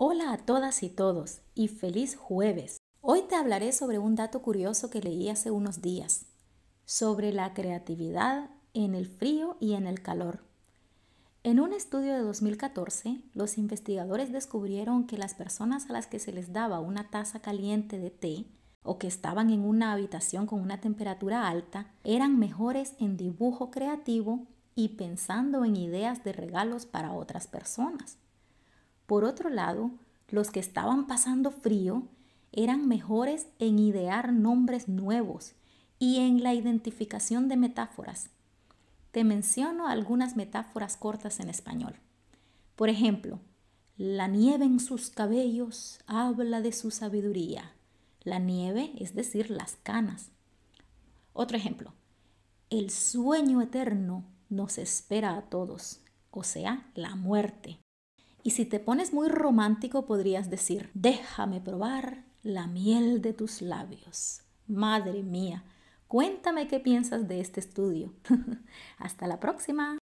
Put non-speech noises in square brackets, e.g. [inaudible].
Hola a todas y todos y feliz jueves. Hoy te hablaré sobre un dato curioso que leí hace unos días, sobre la creatividad en el frío y en el calor. En un estudio de 2014, los investigadores descubrieron que las personas a las que se les daba una taza caliente de té o que estaban en una habitación con una temperatura alta eran mejores en dibujo creativo y pensando en ideas de regalos para otras personas. Por otro lado, los que estaban pasando frío eran mejores en idear nombres nuevos y en la identificación de metáforas. Te menciono algunas metáforas cortas en español. Por ejemplo, la nieve en sus cabellos habla de su sabiduría. La nieve, es decir, las canas. Otro ejemplo, el sueño eterno nos espera a todos, o sea, la muerte. Y si te pones muy romántico podrías decir, déjame probar la miel de tus labios. Madre mía, cuéntame qué piensas de este estudio. [laughs] Hasta la próxima.